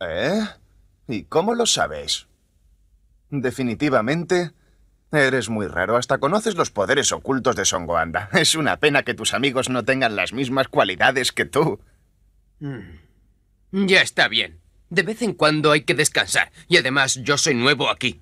¿Eh? ¿Y cómo lo sabes? Definitivamente, eres muy raro. Hasta conoces los poderes ocultos de Songoanda. Es una pena que tus amigos no tengan las mismas cualidades que tú. Mm. Ya está bien. De vez en cuando hay que descansar. Y además, yo soy nuevo aquí.